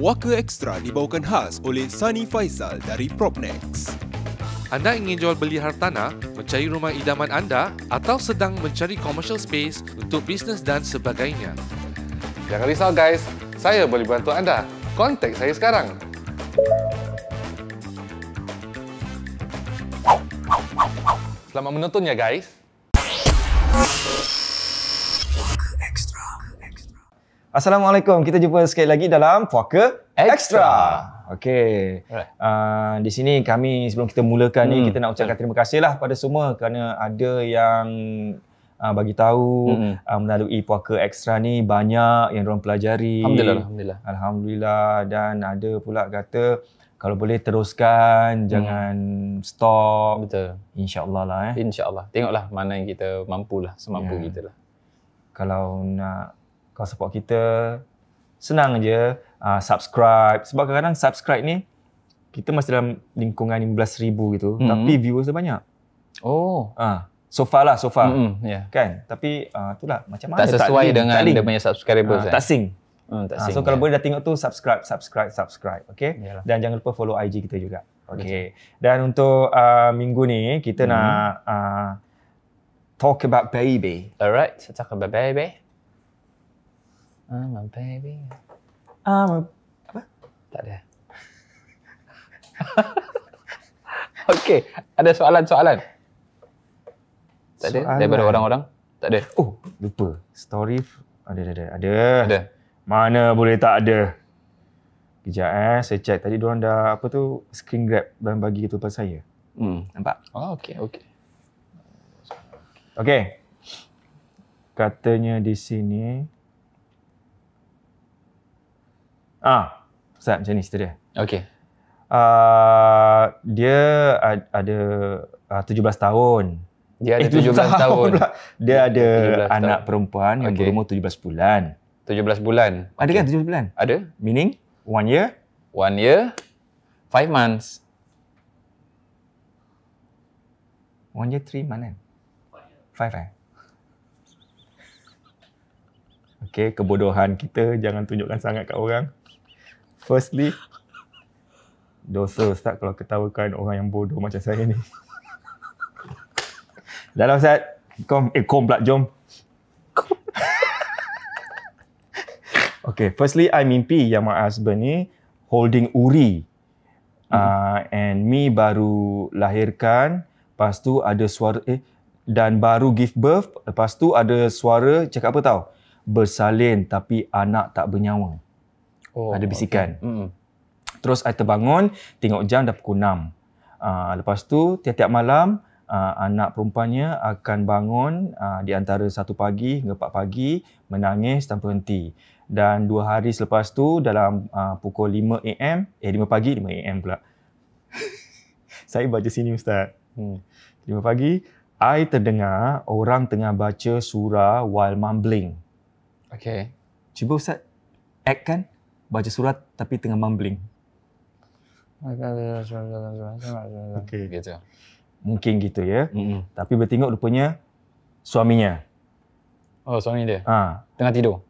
Waka Extra dibawakan khas oleh Sunny Faisal dari Propnex. Anda ingin jual beli hartanah, mencari rumah idaman anda atau sedang mencari commercial space untuk bisnes dan sebagainya? Jangan risau guys, saya boleh bantu anda. Kontak saya sekarang. Selamat menonton ya guys. Assalamualaikum. Kita jumpa sekali lagi dalam Puaka Extra. Extra. Okey. Uh, di sini kami sebelum kita mulakan hmm. ni kita nak ucapkan terima kasih lah pada semua kerana ada yang uh, bagi tahu hmm. uh, melalui Puaka Extra ni banyak yang orang pelajari. Alhamdulillah, alhamdulillah. Alhamdulillah dan ada pula kata kalau boleh teruskan hmm. jangan stop. Betul. Insya-Allah lah eh. Insya-Allah. Tengoklah mana yang kita mampulah, semampu yeah. kita lah. Kalau nak kau support kita senang je uh, subscribe sebab kadang-kadang subscribe ni kita masih dalam lingkungan 15000 gitu mm-hmm. tapi viewers dia banyak oh uh, so far lah so far mm-hmm. yeah. kan tapi uh, lah macam mana tak sesuai tak dengan dia punya subscribers uh, kan? tak sing Hmm, tak ha, so kalau ya. boleh dah tengok tu subscribe subscribe subscribe okey dan jangan lupa follow IG kita juga okey dan untuk uh, minggu ni kita hmm. nak uh, talk about baby alright talk about baby I'm ah, a baby. Ah, a... Apa? Tak ada. Okey, ada soalan-soalan? Tak ada soalan. daripada orang-orang? Tak ada. Oh, lupa. Story ada, ada, ada, ada. Mana boleh tak ada? Kejap eh, saya check. Tadi diorang dah apa tu screen grab dan bagi itu pasal saya. Hmm, nampak. Oh, okey, okey. Okey. Katanya di sini Ah, Ustaz macam ni cerita dia. Okey. Uh, dia ada ah, uh, 17 tahun. Dia ada eh, 17 tahun. tahun Dia ada anak tahun. perempuan yang okay. berumur 17 bulan. 17 bulan. Ada okay. kan 17 bulan? Ada. Meaning one year? One year, five months. One year, three months kan? Five eh? Okay, kebodohan kita jangan tunjukkan sangat kat orang. Firstly, dosa Ustaz kalau ketawakan orang yang bodoh macam saya ni. Dahlah Ustaz, kom, eh kom pula, jom. okay, firstly, I mimpi yang my husband ni holding uri. Hmm. Uh, and me baru lahirkan, lepas tu ada suara, eh, dan baru give birth, lepas tu ada suara cakap apa tau? Bersalin tapi anak tak bernyawa oh, ada bisikan. Okay. Terus saya terbangun, tengok jam dah pukul 6. Uh, ah, lepas tu tiap-tiap malam uh, anak perempuannya akan bangun uh, di antara 1 pagi hingga 4 pagi menangis tanpa henti. Dan 2 hari selepas tu dalam uh, pukul 5 am, eh 5 pagi, 5 am pula. saya baca sini Ustaz. Hmm. 5 pagi, saya terdengar orang tengah baca surah while mumbling. Okay. Cuba Ustaz, act kan? baca surat tapi tengah mumbling. Okay. Gitu. Mungkin gitu ya. Mm-mm. Tapi bertengok rupanya suaminya. Oh, suami dia. Ha. Tengah tidur.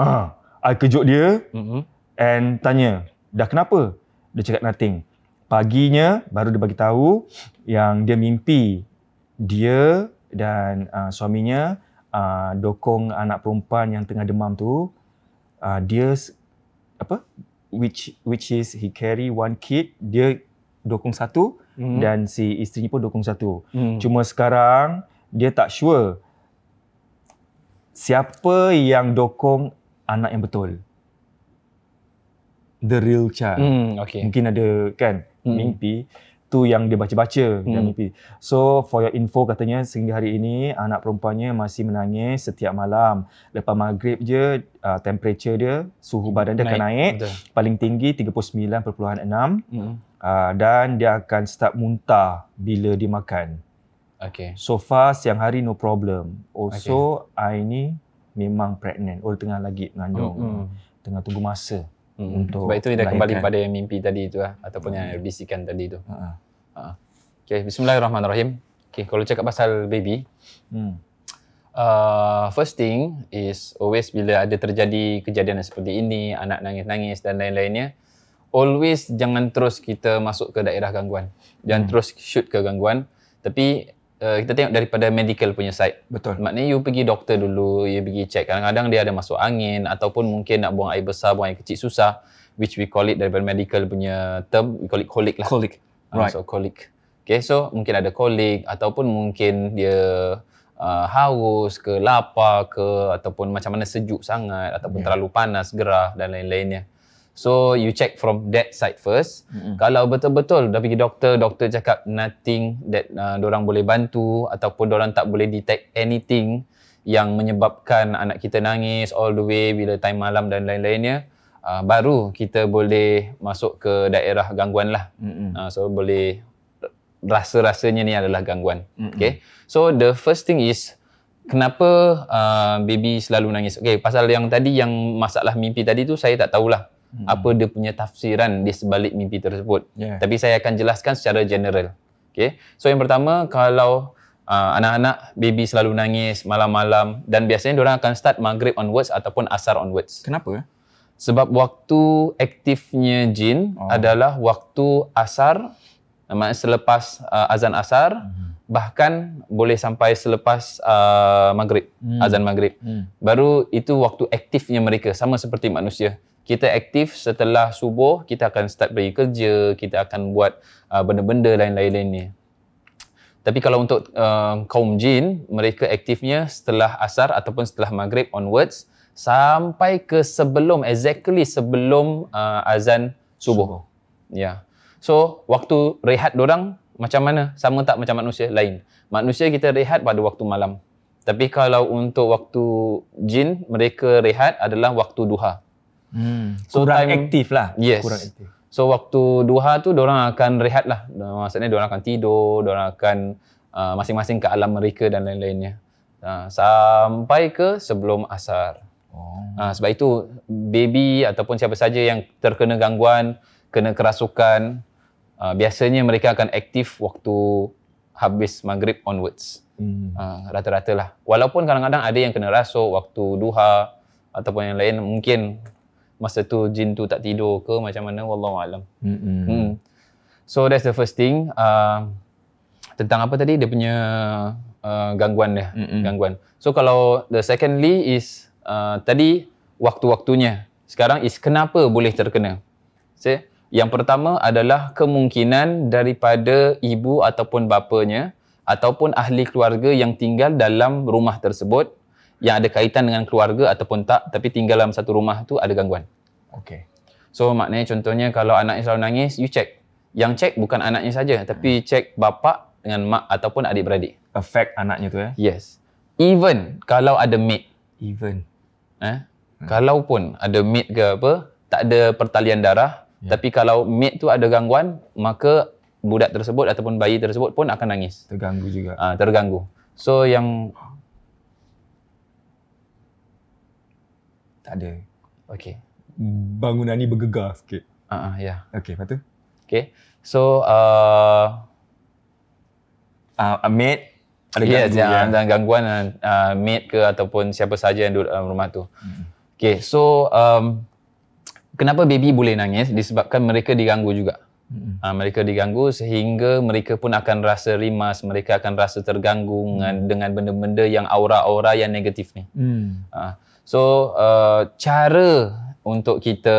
Ha. I kejut dia mm-hmm. and tanya, dah kenapa? Dia cakap nothing. Paginya baru dia bagi tahu yang dia mimpi dia dan uh, suaminya uh, dokong anak perempuan yang tengah demam tu uh, dia apa which which is he carry one kid dia dukung satu hmm. dan si isteri pun dukung satu hmm. cuma sekarang dia tak sure siapa yang dukung anak yang betul the real child hmm, okay. mungkin ada kan hmm. mimpi tu yang dia baca-baca hmm. dan mimpi. So for your info katanya sehingga hari ini anak perempuannya masih menangis setiap malam. Lepas maghrib je uh, temperature dia, suhu badan dia naik. akan naik Betul. paling tinggi 39.6 hmm. uh, dan dia akan start muntah bila dia makan. Okay. So far siang hari no problem. Also okay. I ni memang pregnant. Oh tengah lagi mengandung. Hmm. Tengah tunggu masa untuk Sebab itu dia kembali pada yang mimpi tadi itu, lah Ataupun yang bisikan tadi itu. uh Okay, bismillahirrahmanirrahim Okay, kalau cakap pasal baby hmm. uh, First thing is always bila ada terjadi kejadian seperti ini Anak nangis-nangis dan lain-lainnya Always jangan terus kita masuk ke daerah gangguan Jangan hmm. terus shoot ke gangguan Tapi Eh, kita tengok daripada medical punya side. Betul. Maknanya you pergi doktor dulu, you pergi check. Kadang-kadang dia ada masuk angin ataupun mungkin nak buang air besar, buang air kecil susah. Which we call it daripada medical punya term, we call it colic lah. Colic. Ah, right. so colic. Okay, so mungkin ada colic ataupun mungkin dia uh, haus ke lapar ke ataupun macam mana sejuk sangat ataupun yeah. terlalu panas, gerah dan lain-lainnya. So you check from that side first. Mm-hmm. Kalau betul-betul dah pergi doktor, doktor cakap nothing that uh, orang boleh bantu ataupun orang tak boleh detect anything yang menyebabkan anak kita nangis all the way bila time malam dan lain-lainnya, uh, baru kita boleh masuk ke daerah gangguan lah. Mm-hmm. Uh, so boleh rasa-rasanya ni adalah gangguan. Mm-hmm. Okay. So the first thing is Kenapa uh, baby selalu nangis? Okay, pasal yang tadi yang masalah mimpi tadi tu saya tak tahulah hmm. apa dia punya tafsiran di sebalik mimpi tersebut. Yeah. Tapi saya akan jelaskan secara general. Okay. So yang pertama kalau uh, anak-anak baby selalu nangis malam-malam dan biasanya orang akan start maghrib onwards ataupun asar onwards. Kenapa? Sebab waktu aktifnya jin oh. adalah waktu asar, uh, maksudnya selepas uh, azan asar, hmm. bahkan boleh sampai selepas uh, maghrib, hmm. azan maghrib. Hmm. Baru itu waktu aktifnya mereka, sama seperti manusia kita aktif setelah subuh kita akan start pergi kerja kita akan buat uh, benda-benda lain-lain ni tapi kalau untuk uh, kaum jin mereka aktifnya setelah asar ataupun setelah maghrib onwards sampai ke sebelum exactly sebelum uh, azan subuh, subuh. ya yeah. so waktu rehat orang macam mana sama tak macam manusia lain manusia kita rehat pada waktu malam tapi kalau untuk waktu jin mereka rehat adalah waktu duha Hmm. So kurang time, aktif lah. Yes. Kurang aktif. So waktu duha tu orang akan rehat lah. Maksudnya orang akan tidur, orang akan uh, masing-masing ke alam mereka dan lain-lainnya. Uh, sampai ke sebelum asar. Oh. Uh, sebab itu baby ataupun siapa saja yang terkena gangguan, kena kerasukan, uh, biasanya mereka akan aktif waktu habis maghrib onwards. Hmm. Uh, rata-rata lah. Walaupun kadang-kadang ada yang kena rasuk waktu duha ataupun yang lain mungkin masa tu jin tu tak tidur ke macam mana wallahu alam. Hmm. Hmm. So that's the first thing uh, tentang apa tadi dia punya uh, gangguan dia, Mm-mm. gangguan. So kalau the secondly is uh, tadi waktu-waktunya. Sekarang is kenapa boleh terkena. See? Yang pertama adalah kemungkinan daripada ibu ataupun bapanya ataupun ahli keluarga yang tinggal dalam rumah tersebut yang ada kaitan dengan keluarga ataupun tak tapi tinggal dalam satu rumah tu ada gangguan. Okey. So maknanya contohnya kalau anaknya selalu nangis, you check. Yang check bukan anaknya saja tapi hmm. check bapa dengan mak ataupun adik-beradik. Affect anaknya tu ya? Eh? Yes. Even kalau ada maid. Even. Eh? Hmm. Kalau pun ada maid ke apa, tak ada pertalian darah. Yeah. Tapi kalau maid tu ada gangguan, maka budak tersebut ataupun bayi tersebut pun akan nangis. Terganggu juga. Ah, uh, terganggu. So yang Tak ada. Okay. Bangunan ni bergegar sikit. Ha ah, uh, ya. Yeah. Okay, lepas tu? Okay. So, uh, uh, ah, a ah, maid. Ada yes, ya? gangguan. Yang, yang gangguan uh, maid ke ataupun siapa saja yang duduk dalam rumah tu. Hmm. Okay, so um, kenapa baby boleh nangis? Disebabkan mereka diganggu juga. Uh, mereka diganggu sehingga mereka pun akan rasa rimas, mereka akan rasa terganggu hmm. dengan, mm. dengan benda-benda yang aura-aura yang negatif ni. Hmm. Uh, So uh, cara untuk kita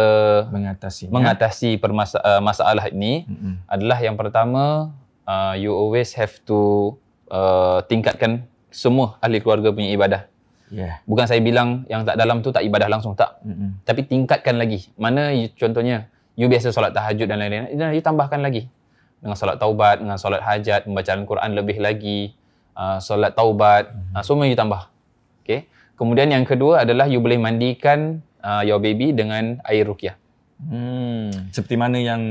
mengatasi mengatasi permasa- uh, masalah ini mm-hmm. adalah yang pertama uh, you always have to uh, tingkatkan semua ahli keluarga punya ibadah. Yeah. Bukan saya bilang yang tak dalam tu tak ibadah langsung tak. Mm-hmm. Tapi tingkatkan lagi. Mana you, contohnya you biasa solat tahajud dan lain-lain, you tambahkan lagi dengan solat taubat, dengan solat hajat, membaca Al-Quran lebih lagi, uh, solat taubat, mm-hmm. uh, semua you tambah. Okay? Kemudian yang kedua adalah you boleh mandikan uh, your baby dengan air ruqyah. Hmm. Seperti mana yang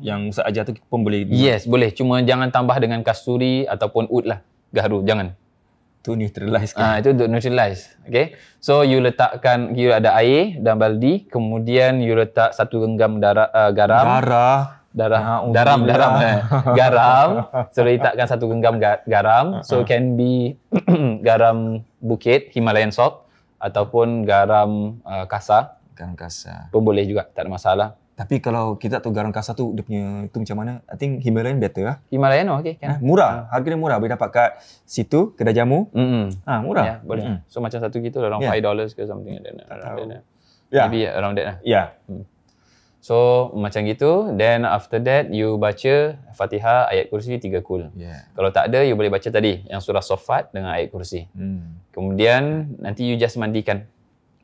yang Ustaz ajar tu pun boleh. Yes, boleh. Cuma jangan tambah dengan kasturi ataupun ud lah. Gahru, jangan. Tu neutralize kan? Ah, itu untuk neutralize. Okay. So, you letakkan, you ada air dan baldi. Kemudian, you letak satu genggam darah, uh, garam. Darah darah ha, ah, darah garam lah. eh. garam so letakkan satu genggam garam so ah. can be garam bukit Himalayan salt ataupun garam uh, kasar garam kasar pun boleh juga tak ada masalah tapi kalau kita tu garam kasar tu dia punya tu macam mana i think Himalayan better lah Himalayan oh, okey kan eh, murah hmm. harga dia murah boleh dapat kat situ kedai jamu hmm ah ha, murah yeah, boleh mm. so macam satu gitu lah, around yeah. Ya. 5 dollars ke something like that yeah. Eh. Ya. maybe around that lah yeah hmm. So macam gitu then after that you baca Fatihah ayat kursi tiga kul. Yeah. Kalau tak ada you boleh baca tadi yang surah Sofat dengan ayat kursi. Hmm. Kemudian nanti you just mandikan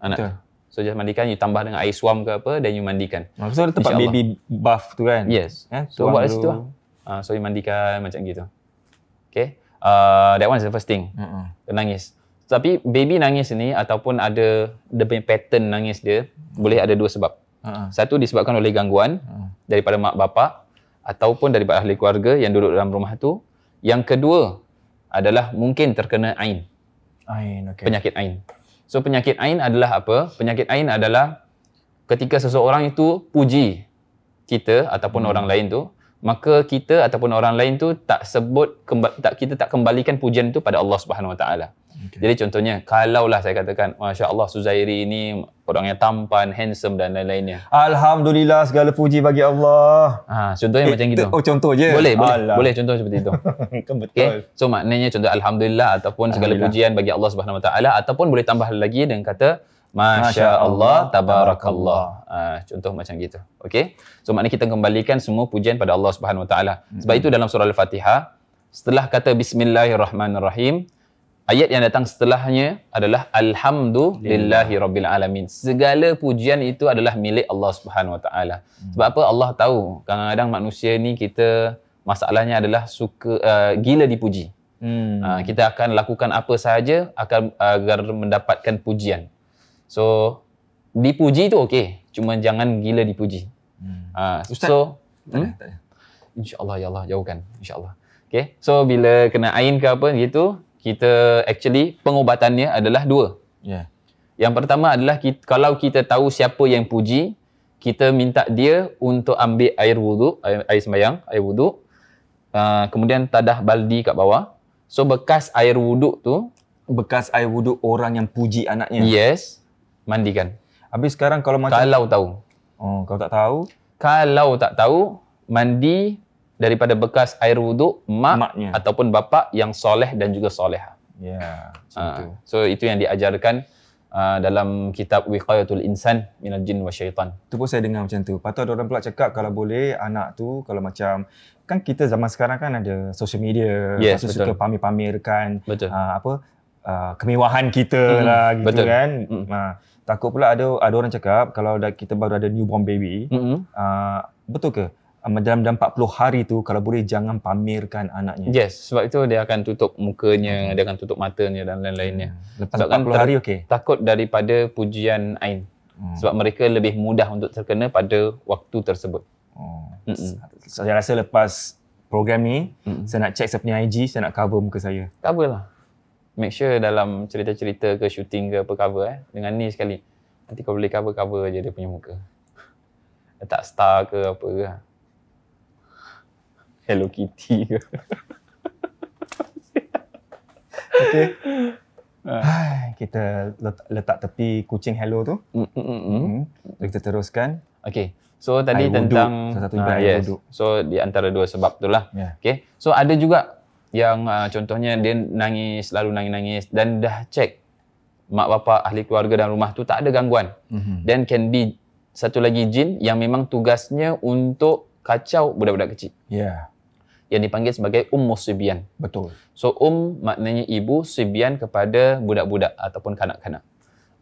anak. Betul. So just mandikan you tambah dengan air suam ke apa then you mandikan. Maksud ah, so, tempat baby bath tu kan. Yes. Eh, so buat dulu. situ lah. Uh, so you mandikan macam gitu. Okay. Uh, that one is the first thing. Mm-hmm. Nangis. Tapi baby nangis ni ataupun ada the pattern nangis dia mm-hmm. boleh ada dua sebab uh Satu disebabkan oleh gangguan uh daripada mak bapak ataupun daripada ahli keluarga yang duduk dalam rumah tu. Yang kedua adalah mungkin terkena ain. Ain, okey. Penyakit ain. So penyakit ain adalah apa? Penyakit ain adalah ketika seseorang itu puji kita ataupun hmm. orang lain tu, maka kita ataupun orang lain tu tak sebut tak kita tak kembalikan pujian tu pada Allah Subhanahu Wa Taala. Jadi contohnya kalaulah saya katakan masya-Allah Suzairi ini orang yang tampan, handsome dan lain-lainnya. Alhamdulillah segala puji bagi Allah. Ha contohnya eh, macam gitu. Oh contoh je. Boleh boleh, boleh contoh seperti itu. kan betul. Okay? So maknanya contoh alhamdulillah ataupun alhamdulillah. segala pujian bagi Allah Subhanahu Wa Taala ataupun boleh tambah lagi dengan kata Masya Allah, Tabarakallah. Uh, contoh macam gitu. Okey, So, maknanya kita kembalikan semua pujian pada Allah Subhanahu Wa Taala. Sebab itu dalam surah Al-Fatihah, setelah kata Bismillahirrahmanirrahim, ayat yang datang setelahnya adalah Alhamdulillahi Rabbil Alamin. Segala pujian itu adalah milik Allah Subhanahu Wa Taala. Sebab apa? Allah tahu. Kadang-kadang manusia ni kita masalahnya adalah suka uh, gila dipuji. Hmm. Uh, kita akan lakukan apa sahaja akan agar mendapatkan pujian. So dipuji tu okey, cuma jangan gila dipuji. Hmm. Uh, Ustaz. So hmm? insya-Allah ya Allah jauhkan insya-Allah. Okay. So bila kena ain ke apa gitu, kita actually pengubatannya adalah dua. Yeah. Yang pertama adalah kita, kalau kita tahu siapa yang puji, kita minta dia untuk ambil air wuduk, air, air sembahyang, air wuduk. Uh, ah, kemudian tadah baldi kat bawah. So bekas air wuduk tu, bekas air wuduk orang yang puji anaknya. Yes mandikan. Habis sekarang kalau macam kalau tahu. Oh, kau tak tahu. Kalau tak tahu mandi daripada bekas air wuduk mak Maknya. ataupun bapa yang soleh dan juga soleha. Ya, macam uh, So itu yang diajarkan uh, dalam kitab Wiqayatul Insan minal jin wa syaitan. Tu pun saya dengar macam tu. Patut ada orang pula cakap kalau boleh anak tu kalau macam kan kita zaman sekarang kan ada social media, yes, betul. suka pamer-pamerkan betul. Uh, apa uh, kemewahan kita mm, lah gitu betul. kan. Mm. Uh, takut pula ada ada orang cakap kalau dah, kita baru ada newborn baby mm-hmm. uh, betul ke ah, dalam dalam 40 hari tu kalau boleh jangan pamerkan anaknya yes sebab itu dia akan tutup mukanya mm-hmm. dia akan tutup matanya dan lain-lainnya hmm. lepas sebab 40 kan, hari okey takut daripada pujian ain mm. sebab mereka lebih mudah untuk terkena pada waktu tersebut mm. saya rasa lepas program ni mm-hmm. saya nak check saya punya IG saya nak cover muka saya lah make sure dalam cerita-cerita ke shooting ke apa cover eh dengan ni sekali nanti kau boleh cover cover je dia punya muka tak star ke apa ke Hello Kitty ke okay. Hai, kita letak, tepi kucing hello tu. Mm, mm, mm, mm-hmm. Kita teruskan. Okay. So tadi I tentang ah, wuduk. satu ibarat uh, yes. So di antara dua sebab tu lah. Yeah. Okay. So ada juga yang uh, contohnya dia nangis selalu nangis-nangis dan dah cek mak bapa ahli keluarga dan rumah tu tak ada gangguan dan mm-hmm. can be satu lagi jin yang memang tugasnya untuk kacau budak-budak kecil ya yeah. yang dipanggil sebagai ummu sibian betul so um maknanya ibu sibian kepada budak-budak ataupun kanak-kanak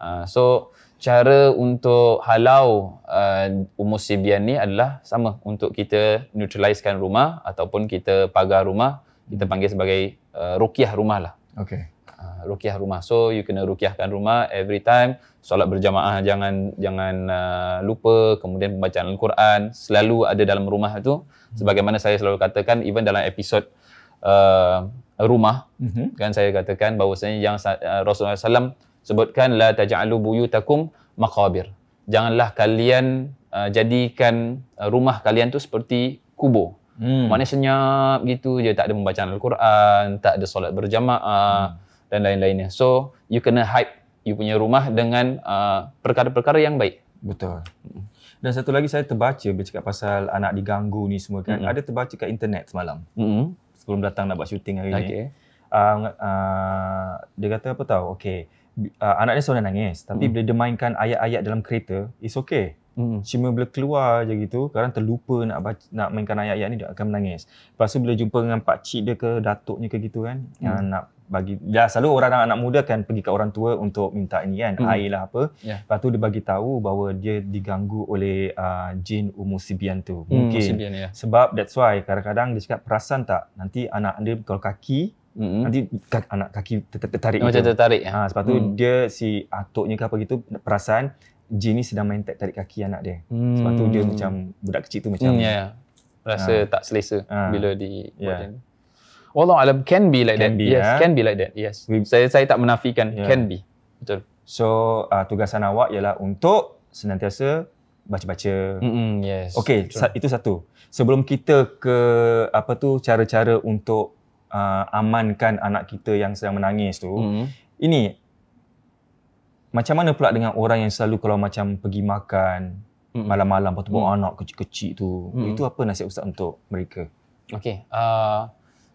uh, so cara untuk halau uh, ah, ummu sibian ni adalah sama untuk kita neutralisekan rumah ataupun kita pagar rumah kita hmm. panggil sebagai uh, rukiah rumah lah. Okay. Uh, rukiah rumah. So you kena rukiahkan rumah every time. Solat berjamaah jangan jangan uh, lupa. Kemudian pembacaan Al-Quran selalu ada dalam rumah tu. Hmm. Sebagaimana saya selalu katakan, even dalam episod uh, rumah mm-hmm. kan saya katakan bahawasanya yang uh, Rasulullah SAW sebutkan la taj'alu buyutakum maqabir. Janganlah kalian uh, jadikan uh, rumah kalian tu seperti kubur. Hmm. Maknanya senyap gitu je. Tak ada membaca Al-Quran, tak ada solat berjamaah hmm. dan lain-lainnya. So, you kena hype you punya rumah dengan uh, perkara-perkara yang baik. Betul. Dan satu lagi saya terbaca bercakap pasal anak diganggu ni semua kan. Hmm. Ada terbaca kat internet semalam. Hmm. Sebelum datang nak buat syuting hari okay. ni. Uh, uh, dia kata apa tahu? Okay. Uh, anak dia sebenarnya nangis. Tapi hmm. bila dia mainkan ayat-ayat dalam kereta, it's okay. Mm-hmm. Cuma bila keluar je gitu, kadang terlupa nak baca, nak mainkan ayat-ayat ni dia akan menangis. Lepas tu bila jumpa dengan pak cik dia ke datuknya ke gitu kan, mm. yang nak bagi dah selalu orang anak muda kan pergi ke orang tua untuk minta ini kan, mm. air lah apa. Yeah. Lepas tu dia bagi tahu bahawa dia diganggu oleh uh, jin umur sibian tu. Mm, Mungkin sibian, yeah. sebab that's why kadang-kadang dia cakap perasan tak nanti anak dia kalau kaki Mm-hmm. Nanti kak, anak kaki tertarik. Macam tertarik. Ya. Ha, sebab tu mm. dia si atuknya ke apa gitu perasan Jin ni sedang main tarik kaki anak dia. Hmm. Sebab tu dia macam budak kecil tu macam hmm, yeah, yeah. rasa uh, tak selesa uh, bila di yeah. Wallah alam can be like can that. Be, yes, yeah. can be like that. Yes. We, saya saya tak menafikan yeah. can be. Betul. So, uh, tugasan awak ialah untuk senantiasa baca-baca. Mm-mm, yes. Okay, sa- itu satu. Sebelum kita ke apa tu cara-cara untuk uh, amankan anak kita yang sedang menangis tu. Mm-hmm. Ini macam mana pula dengan orang yang selalu kalau macam pergi makan malam-malam lepas tu bawa mm. anak kecil-kecil tu mm. itu apa nasihat ustaz untuk mereka Okay, uh,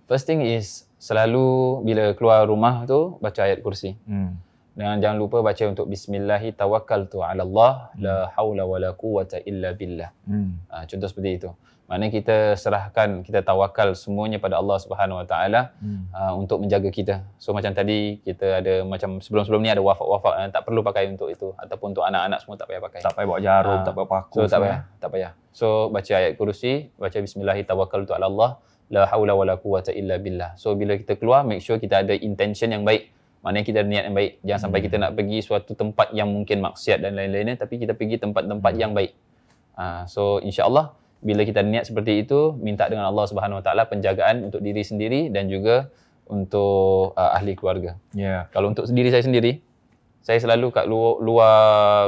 first thing is selalu bila keluar rumah tu baca ayat kursi mm. dan jangan lupa baca untuk bismillahi tawakkaltu ala Allah hmm. la quwata illa billah mm. uh, contoh seperti itu Maknanya kita serahkan, kita tawakal semuanya pada Allah Subhanahu Wa Taala hmm. uh, untuk menjaga kita. So macam tadi kita ada macam sebelum-sebelum ni ada wafak-wafak uh, eh, tak perlu pakai untuk itu ataupun untuk anak-anak semua tak payah pakai. Tak payah bawa jarum, ah. tak payah paku. So tak payah, tak payah. So baca ayat kursi, baca Bismillah, tawakal bismillahirrahmanirrahim Allah la haula wala quwata illa billah. So bila kita keluar make sure kita ada intention yang baik. Maknanya kita ada niat yang baik. Jangan sampai hmm. kita nak pergi suatu tempat yang mungkin maksiat dan lain-lainnya tapi kita pergi tempat-tempat hmm. yang baik. Uh, so insya-Allah bila kita niat seperti itu minta dengan Allah Subhanahu Wa Taala penjagaan untuk diri sendiri dan juga untuk uh, ahli keluarga. Yeah. Kalau untuk diri saya sendiri saya selalu kat luar, luar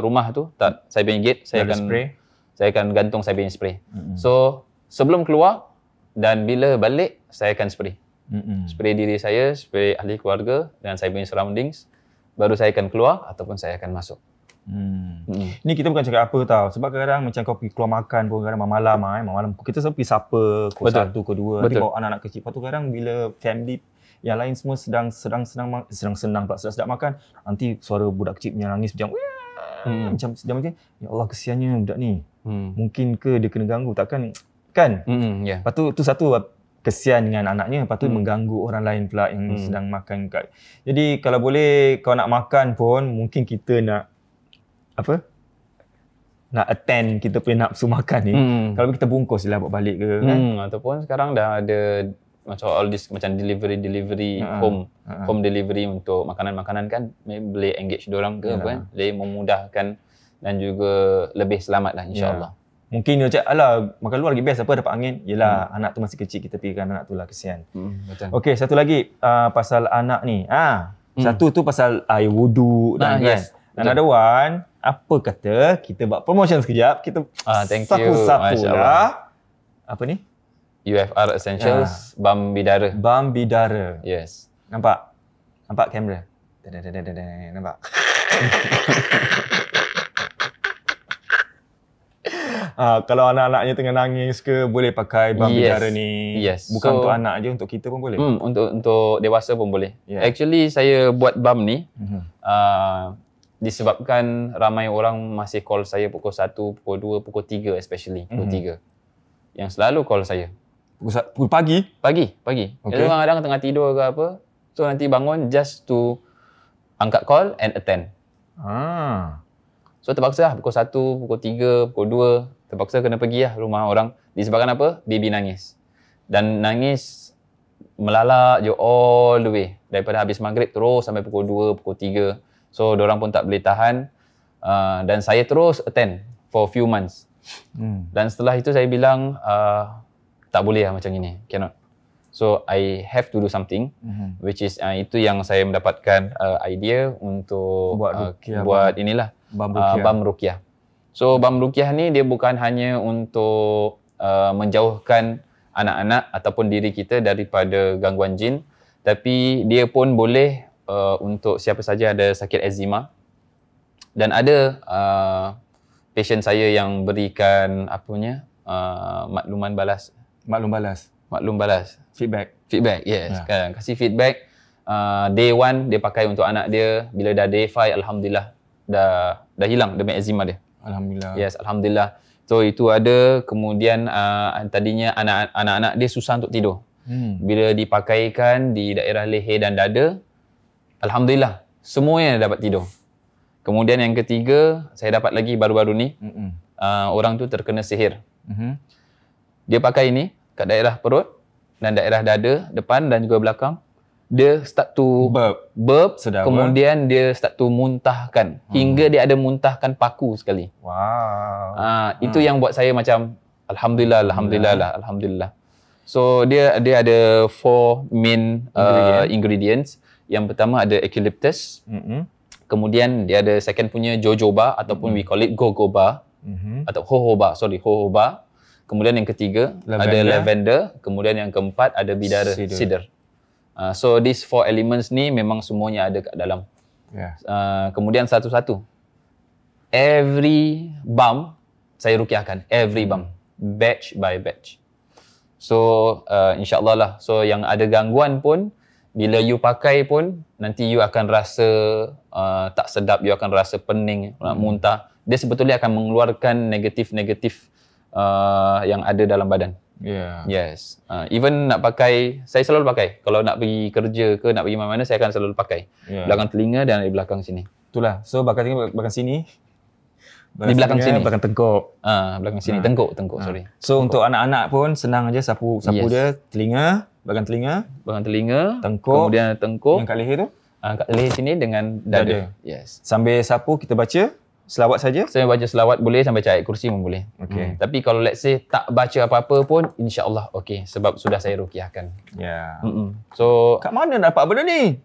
rumah tu tak saya punya gate saya akan spray. saya akan gantung saya punya spray. Mm-hmm. So sebelum keluar dan bila balik saya akan spray. Mm-hmm. Spray diri saya, spray ahli keluarga dan saya punya surroundings baru saya akan keluar ataupun saya akan masuk. Hmm. hmm. Ni kita bukan cakap apa tau. Sebab kadang-kadang macam kau pergi keluar makan pun kadang malam-malam ah, eh, malam-malam kita sempat pergi supper, kau satu, kau dua, Betul. bawa anak-anak kecil. Lepas tu kadang bila family yang lain semua sedang sedang senang sedang senang pula sedang sedap makan, nanti suara budak kecil punya nangis macam hmm. macam macam macam ya Allah kesiannya budak ni. Hmm. Mungkin ke dia kena ganggu takkan kan? Hmm, yeah. Lepas tu tu satu kesian dengan anaknya lepas tu hmm. mengganggu orang lain pula yang hmm. sedang makan kat. Jadi kalau boleh kau nak makan pun mungkin kita nak apa nak attend kita punya nafsu makan ni hmm. kalau kita bungkus lah buat balik ke kan? hmm. kan ataupun sekarang dah ada macam all this macam delivery delivery uh-huh. home uh-huh. home delivery untuk makanan-makanan kan boleh engage dia orang ke yeah. apa kan boleh memudahkan dan juga lebih selamat lah insyaAllah yeah. Mungkin dia cakap, alah makan luar lagi best apa dapat angin. Yelah hmm. anak tu masih kecil kita pikirkan anak tu lah kesian. Hmm, betul. Okay satu lagi uh, pasal anak ni. Ah, ha, hmm. Satu tu pasal air wudu dan nah, kan. Yes. Betul. ada one, apa kata kita buat promotion sekejap. Kita ah, thank satu satu Masya lah. Apa ni? UFR Essentials ah. Bam Bidara. Bam Yes. Nampak? Nampak kamera? Nampak? Uh, kalau anak-anaknya tengah nangis ke boleh pakai bam yes. bidara ni yes. bukan so, untuk anak aja untuk kita pun boleh hmm, untuk untuk dewasa pun boleh yeah. actually saya buat bam ni mm-hmm disebabkan ramai orang masih call saya pukul 1, pukul 2, pukul 3 especially pukul mm-hmm. 3. Yang selalu call saya. Pukul, pagi? Pagi, pagi. Okay. Orang kadang tengah tidur ke apa, so nanti bangun just to angkat call and attend. Ah. So terpaksa lah pukul 1, pukul 3, pukul 2, terpaksa kena pergi lah rumah orang. Disebabkan apa? Baby nangis. Dan nangis melalak je all the way. Daripada habis maghrib terus sampai pukul 2, pukul 3. So orang pun tak boleh tahan uh, dan saya terus attend for few months. Hmm. Dan setelah itu saya bilang uh, tak boleh lah macam ini, cannot. So I have to do something hmm. which is uh, itu yang saya mendapatkan uh, idea untuk buat, uh, rukiah, buat bam, inilah bam uh, rukiah. Uh, bam rukiah. So bam rukiah ni dia bukan hanya untuk uh, menjauhkan anak-anak ataupun diri kita daripada gangguan jin tapi dia pun boleh uh, untuk siapa saja ada sakit eczema. Dan ada uh, patient saya yang berikan apanya uh, makluman balas. Maklum balas. Maklum balas. Feedback. Feedback, yes. Yeah. Ya. Kasih feedback. Uh, day one, dia pakai untuk anak dia. Bila dah day five, Alhamdulillah dah dah hilang demi eczema dia. Alhamdulillah. Yes, alhamdulillah. So itu ada kemudian uh, tadinya anak anak-anak dia susah untuk tidur. Hmm. Bila dipakaikan di daerah leher dan dada, Alhamdulillah semua yang dapat tidur. Kemudian yang ketiga saya dapat lagi baru-baru ni mm-hmm. uh, orang tu terkena sihir. Mm-hmm. Dia pakai ini kat daerah perut dan daerah dada depan dan juga belakang dia start to burp, burp eh? kemudian dia start to muntahkan hmm. hingga dia ada muntahkan paku sekali wow uh, itu hmm. yang buat saya macam alhamdulillah alhamdulillah lah alhamdulillah so dia dia ada four main uh, ingredients, uh, ingredients yang pertama ada eucalyptus mm-hmm. kemudian dia ada second punya jojoba ataupun mm-hmm. we call it gogoba mm-hmm. atau hohoba sorry hohoba, kemudian yang ketiga lavender. ada lavender kemudian yang keempat ada bidara cedar, cedar. Uh, so these four elements ni memang semuanya ada kat dalam yeah. uh, kemudian satu-satu every bump saya rukiahkan every bump batch by batch so uh, insyaallah lah so yang ada gangguan pun bila you pakai pun nanti you akan rasa uh, tak sedap you akan rasa pening eh, nak hmm. muntah dia sebetulnya akan mengeluarkan negatif-negatif uh, yang ada dalam badan yeah yes uh, even nak pakai saya selalu pakai kalau nak pergi kerja ke nak pergi mana-mana saya akan selalu pakai yeah. belakang telinga dan di belakang sini itulah so belakang telinga belakang sini di belakang sini belakang tengkuk ah belakang sini ah. tengkuk tengkuk uh. sorry so tengkuk. untuk anak-anak pun senang aja sapu sapu yes. dia telinga belakang telinga, belakang telinga, tengkuk, kemudian tengkuk, yang kat leher tu. Ah kat leher sini dengan dada. dada. Yes. Sambil sapu kita baca selawat saja. Saya baca selawat boleh sampai cari kursi pun boleh. Okey. Hmm. Tapi kalau let's say tak baca apa-apa pun insya-Allah okey sebab sudah saya rukiahkan. Ya. Yeah. Hmm, hmm. So kat mana dapat benda ni?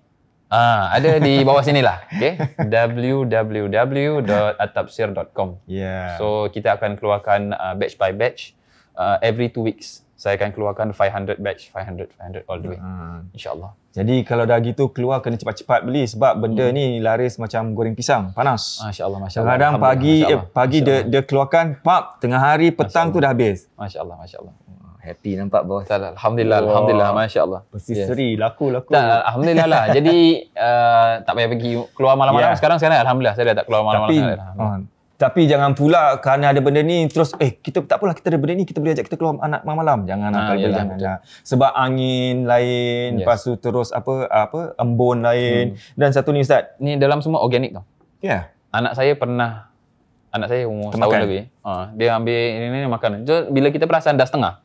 Ah, ada di bawah sini lah. Okay. www.atapsir.com. Yeah. So kita akan keluarkan uh, batch by batch uh, every two weeks saya akan keluarkan 500 batch 500 500 all the way hmm. insyaallah jadi kalau dah gitu keluar kena cepat-cepat beli sebab benda hmm. ni laris macam goreng pisang panas masyaallah masyaallah kadang kadang pagi masya Eh, pagi masya dia dia keluarkan pap tengah hari petang tu dah habis masyaallah masyaallah hmm, happy nampak bos alhamdulillah oh. alhamdulillah masyaallah persisteri yes. laku laku tak, alhamdulillah lah jadi uh, tak payah pergi keluar malam-malam yeah. sekarang sekarang alhamdulillah saya dah tak keluar malam-malam tapi jangan pula kerana ada benda ni terus eh kita tak apalah kita ada benda ni kita boleh ajak kita keluar anak malam-malam. Jangan ah, nak kalau ya, jangan. Lah. Sebab angin lain, yes. lepas terus apa apa embun lain hmm. dan satu ni ustaz. Ni dalam semua organik tau. Ya. Yeah. Anak saya pernah anak saya umur Termakan. setahun lebih. Ha, dia ambil ini ni makan. So, bila kita perasan dah setengah.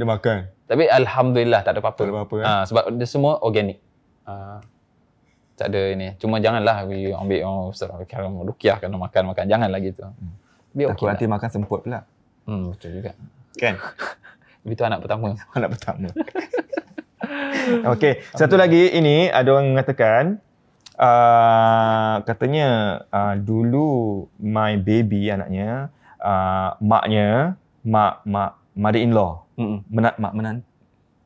Dia makan. Tapi alhamdulillah tak ada apa-apa. Tak ada apa-apa. Ha, sebab dia semua organik. Ha tak ada ini. Cuma janganlah we ambil oh ustaz kalau mau rukiah kena makan makan janganlah gitu tu. Hmm. Biar okey. Lah. Nanti lah. makan semput pula. Hmm betul juga. Kan? Itu anak pertama. Anak pertama. okey, satu lagi ini ada orang mengatakan Uh, katanya uh, dulu my baby anaknya uh, maknya mak mak mother in law mak hmm. menan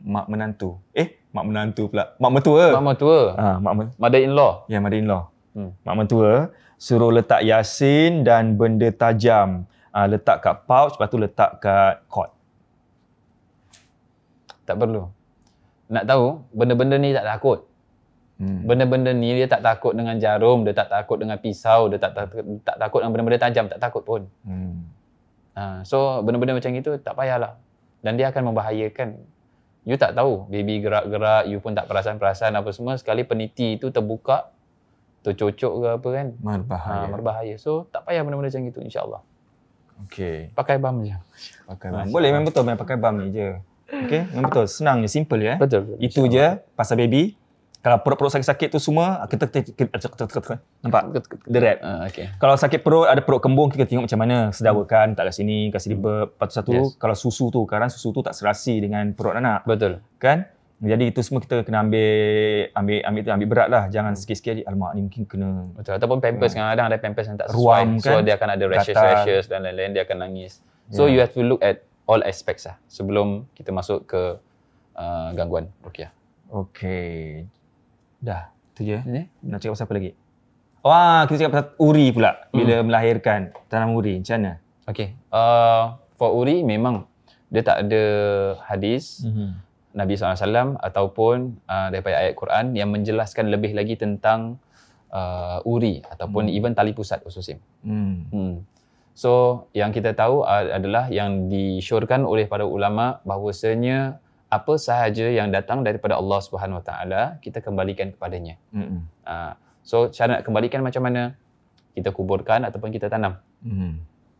mak menantu eh mak menantu pula. Mak mertua. Mak mertua. Ha, mak mertua. Mother in-law. Ya, yeah, mother in-law. Hmm. Mak mertua suruh letak yasin dan benda tajam. Ha, letak kat pouch, lepas tu letak kat cot. Tak perlu. Nak tahu, benda-benda ni tak takut. Hmm. Benda-benda ni dia tak takut dengan jarum, dia tak takut dengan pisau, dia tak, tak, tak takut dengan benda-benda tajam, tak takut pun. Hmm. Ha, so, benda-benda macam itu tak payahlah. Dan dia akan membahayakan you tak tahu baby gerak-gerak you pun tak perasan-perasan apa semua sekali peniti itu terbuka tercocok ke apa kan berbahaya ha, ah, berbahaya so tak payah benda-benda macam gitu insyaallah okey pakai bam je pakai bam boleh memang betul memang pakai bam ni je okey memang betul senang je simple ya betul itu je pasal baby kalau perut-perut sakit-sakit tu semua ah, kita kita nampak the red. Ah, kalau sakit perut ada perut kembung kita tengok macam mana sedawakan tak kat sini kasi dia hmm. patu satu kalau susu tu kadang susu tu tak serasi dengan perut anak. Betul. Kan? Jadi itu semua kita kena ambil ambil ambil tu ambil beratlah jangan hmm. sikit-sikit alamak ni mungkin kena betul ataupun pampers hmm. kan kadang ada pampers yang tak sesuai so kan? dia akan ada rashes rashes dan lain-lain dia akan nangis. So you have to look at all aspects lah sebelum kita masuk ke uh, gangguan rukiah. Okay. Dah. Itu je. Ini? Nak cakap pasal apa lagi? Wah, oh, kita cakap pasal Uri pula. Bila hmm. melahirkan. Tanam Uri. Macam mana? Okay. Uh, for Uri memang dia tak ada hadis. Mm-hmm. Nabi SAW ataupun uh, daripada ayat Quran yang menjelaskan lebih lagi tentang uh, uri ataupun hmm. even tali pusat khususnya. Hmm. Hmm. So yang kita tahu adalah yang disyorkan oleh para ulama bahawasanya apa sahaja yang datang daripada Allah Subhanahu Wa Taala kita kembalikan kepadanya. Mm-hmm. Uh, so cara nak kembalikan macam mana? Kita kuburkan ataupun kita tanam. Mm-hmm.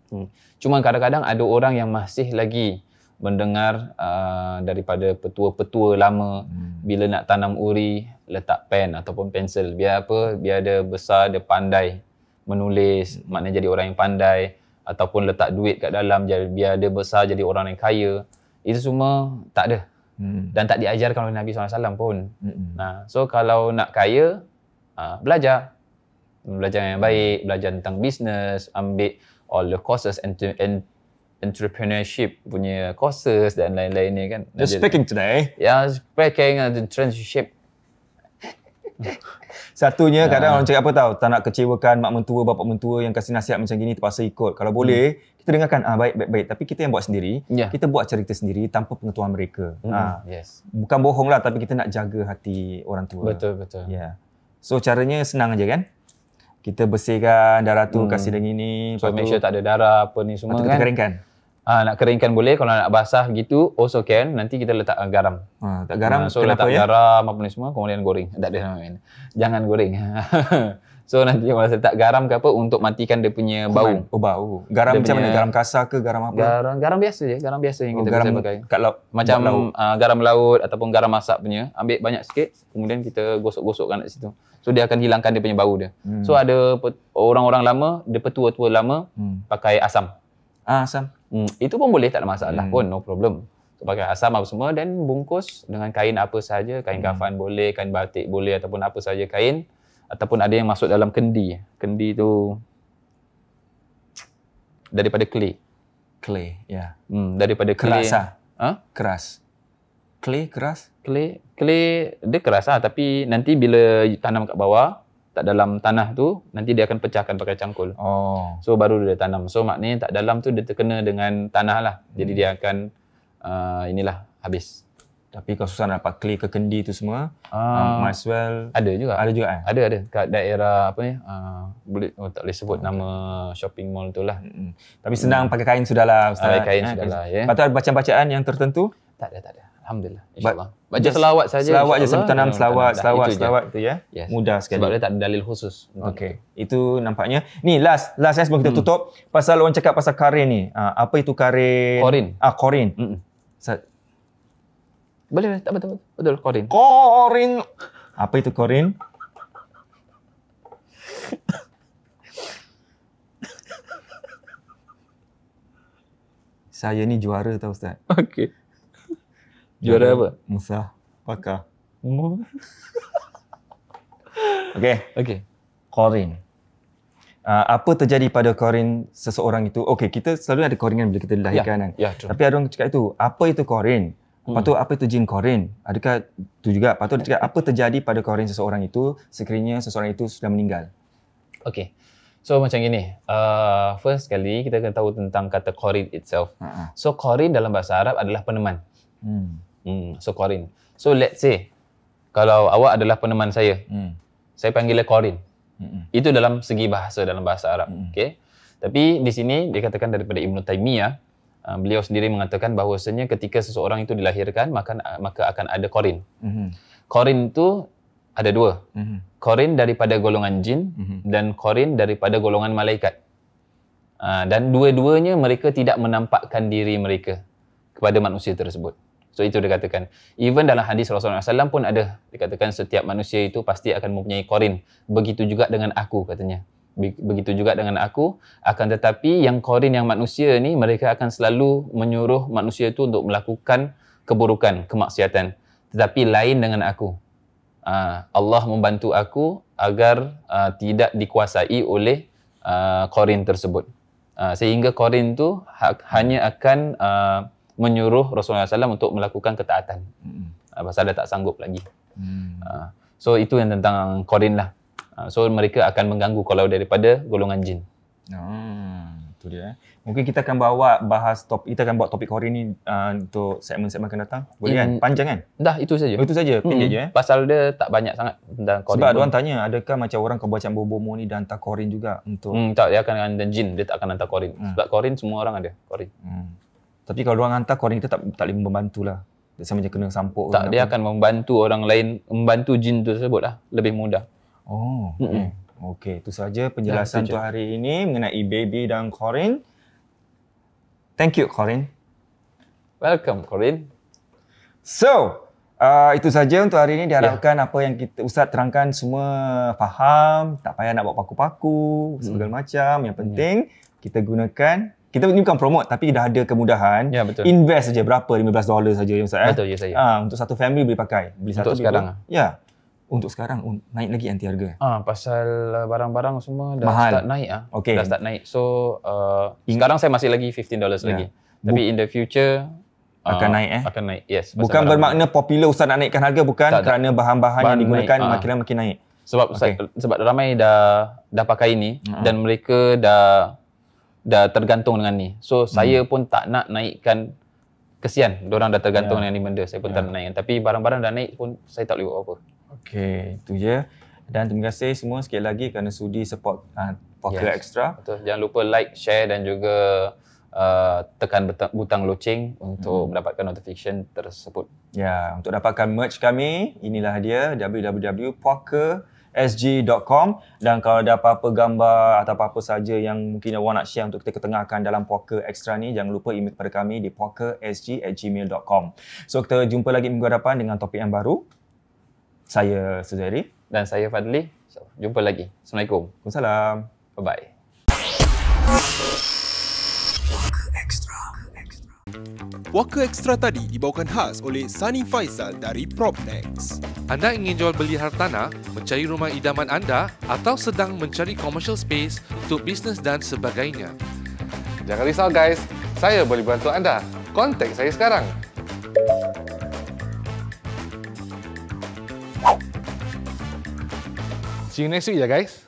Hmm. Cuma kadang-kadang ada orang yang masih lagi mendengar uh, daripada petua-petua lama mm. bila nak tanam uri letak pen ataupun pensel biar apa biar dia besar dia pandai menulis mm. maknanya jadi orang yang pandai ataupun letak duit kat dalam biar dia besar jadi orang yang kaya itu semua tak ada dan tak diajarkan oleh Nabi SAW pun. mm Nah, so kalau nak kaya, uh, belajar. Belajar yang baik, belajar tentang bisnes, ambil all the courses and, and entrepreneurship punya courses dan lain-lain ni kan. Just speaking today. Ya, yeah, speaking and entrepreneurship. Satunya kadang uh. orang cakap apa tahu? tak nak kecewakan mak mentua, bapak mentua yang kasih nasihat macam gini terpaksa ikut. Kalau boleh, hmm kita dengarkan ah baik baik baik tapi kita yang buat sendiri yeah. kita buat cerita sendiri tanpa pengetahuan mereka mm. ah yes bukan bohong lah tapi kita nak jaga hati orang tua betul betul yeah so caranya senang aja kan kita bersihkan darah tu mm. kasih dengan ini so make sure tak ada darah apa ni semua kan keringkan Ah, nak keringkan boleh kalau nak basah gitu also can nanti kita letak ah, garam. Ah, letak garam ah, so letak ya? garam apa ni semua kemudian goreng. Tak ada sama Jangan goreng. So nanti masa tak garam ke apa untuk matikan dia punya bau. Oh, bau. Garam dia macam punya, mana? Garam kasar ke garam apa? Garam garam biasa je. Garam biasa yang oh, kita garam pakai. Kat laut. Macam laut. Uh, garam laut ataupun garam masak punya. Ambil banyak sikit. Kemudian kita gosok-gosokkan kat situ. So dia akan hilangkan dia punya bau dia. Hmm. So ada orang-orang lama, dia petua-tua lama hmm. pakai asam. Ah, asam. Hmm. Itu pun boleh tak ada masalah hmm. pun. No problem. pakai asam apa semua dan bungkus dengan kain apa saja, kain hmm. kafan boleh, kain batik boleh ataupun apa saja kain ataupun ada yang masuk dalam kendi. Kendi tu daripada clay. Clay, ya. Yeah. Hmm, daripada clay. Keras. Ha? Huh? Keras. Clay keras? Clay, clay dia keras lah tapi nanti bila tanam kat bawah, tak dalam tanah tu, nanti dia akan pecahkan pakai cangkul. Oh. So baru dia tanam. So maknanya tak dalam tu dia terkena dengan tanah lah. Jadi hmm. dia akan uh, inilah habis tapi kau susah dapat clear ke kendi tu semua uh, well ada juga ada juga eh? ada ada kat daerah apa ni uh, boleh oh, tak boleh sebut okay. nama shopping mall tu lah mm tapi senang mm. pakai kain sudahlah. Ah, ustaz pakai kain eh, sudah lah ya patut ada bacaan-bacaan yang tertentu tak ada tak ada alhamdulillah insyaallah baca selawat saja selawat je tanam selawat selawat selawat tu ya yes. mudah sekali sebab dia tak ada dalil khusus okey itu nampaknya ni last last eh, sebelum kita hmm. tutup pasal orang cakap pasal karin ni apa itu karin korin ah korin boleh, tak betul. Betul, betul. Korin. Korin. Apa itu Korin? Saya ni juara tau Ustaz. Okey. Juara, juara apa? Musa. Pakar. Okey. Okey. Korin. Uh, ah, apa terjadi pada korin seseorang itu? Okey, kita selalu ada korin kan bila kita ya. dilahirkan yeah. kan. Yeah, ya, Tapi ada orang cakap itu, apa itu korin? Hmm. Lepas tu apa tu jin korin? Adakah tu juga? Lepas tu dia cakap apa terjadi pada korin seseorang itu sekiranya seseorang itu sudah meninggal? Okay. So macam gini, uh, first sekali kita akan tahu tentang kata korin itself. uh So korin dalam bahasa Arab adalah peneman. Hmm. Hmm. So korin. So let's say, kalau awak adalah peneman saya, hmm. saya panggilnya korin. Hmm. hmm. Itu dalam segi bahasa dalam bahasa Arab. Hmm. Okay. Tapi di sini dikatakan daripada Ibn Taymiyah, Ah, beliau sendiri mengatakan bahawasanya ketika seseorang itu dilahirkan maka maka akan ada korin. Mm-hmm. Korin itu ada dua. Mm-hmm. Korin daripada golongan jin mm-hmm. dan korin daripada golongan malaikat. Uh, dan dua-duanya mereka tidak menampakkan diri mereka kepada manusia tersebut. So itu dikatakan. Even dalam hadis Rasulullah SAW pun ada dikatakan setiap manusia itu pasti akan mempunyai korin. Begitu juga dengan aku katanya begitu juga dengan aku akan tetapi yang korin yang manusia ni mereka akan selalu menyuruh manusia itu untuk melakukan keburukan kemaksiatan tetapi lain dengan aku ah, Allah membantu aku agar ah, tidak dikuasai oleh ah, korin tersebut sehingga korin tu ha-, hanya akan menyuruh Rasulullah SAW untuk melakukan ketaatan hmm. uh, pasal dia tak sanggup lagi hmm. so itu yang tentang korin lah Ah, so mereka akan mengganggu kalau daripada golongan jin. Hmm, itu dia. Eh. Mungkin kita akan bawa bahas top kita akan buat topik hari ini uh, ah, untuk segmen-segmen akan datang. Boleh In, kan? Panjang kan? Dah, itu saja. Oh, itu saja, hmm. pin je eh. Pasal dia tak banyak sangat tentang korin. Sebab ada orang tanya, adakah macam orang kau baca bobo moni dan hantar korin juga untuk Hmm, tak, dia akan dan jin, dia tak akan hantar korin. Hmm. Sebab korin semua orang ada, korin. Hmm. Tapi kalau orang hantar korin kita tak tak boleh membantulah. Dia sama macam kena sampuk. Tak, dia apa. akan membantu orang lain, membantu jin tersebut lah. Lebih mudah. Oh, mm -mm. okey. Itu saja penjelasan untuk hari ini mengenai baby dan Corin. Thank you, Corin. Welcome, Corin. So, uh, itu saja untuk hari ini. Ya. Diharapkan yeah. apa yang kita Ustaz terangkan semua faham. Tak payah nak buat paku-paku, mm. segala macam. Yang ya. penting, yeah. kita gunakan kita ni bukan promote tapi dah ada kemudahan. Ya, betul. Invest saja berapa? $15 saja ya Ustaz. Eh? Betul ya saya. Ah untuk satu family boleh pakai. Beli untuk satu sekarang. Ah. Ya. Yeah untuk sekarang naik lagi anti harga? Ah ha, pasal uh, barang-barang semua dah Mahal. start naik ah. Okay. Dah start naik. So uh, sekarang saya masih lagi 15 dollars yeah. lagi. Tapi in the future akan uh, naik eh. Akan naik. Yes. Bukan bermakna barang. popular usaha nak naikkan harga bukan tak, kerana bahan-bahan yang digunakan naik, ah. makin makin naik. Sebab okay. sebab ramai dah dah pakai ini uh-huh. dan mereka dah dah tergantung dengan ni. So hmm. saya mm. pun tak nak naikkan kesian. Orang dah tergantung yeah. dengan ini benda. Saya pun yeah. tak ya. nak naikkan. Tapi barang-barang dah naik pun saya tak boleh buat apa-apa. Okey, itu je. Dan terima kasih semua sekali lagi kerana sudi support uh, Poker yes. Extra. Betul. Jangan lupa like, share dan juga uh, tekan butang loceng untuk hmm. mendapatkan notification tersebut. Ya, untuk dapatkan merch kami, inilah dia www.pokersg.com dan kalau ada apa-apa gambar atau apa-apa saja yang mungkin awak nak share untuk kita ketengahkan dalam Poker Extra ni, jangan lupa email kepada kami di pokersg@gmail.com. So kita jumpa lagi minggu depan dengan topik yang baru saya Suzairi dan saya Fadli. So, jumpa lagi. Assalamualaikum. Waalaikumsalam. Bye bye. Waka Extra tadi dibawakan khas oleh Sunny Faisal dari Propnex. Anda ingin jual beli hartanah, mencari rumah idaman anda atau sedang mencari commercial space untuk bisnes dan sebagainya? Jangan risau guys, saya boleh bantu anda. Kontak saya sekarang. See you next week, ya guys.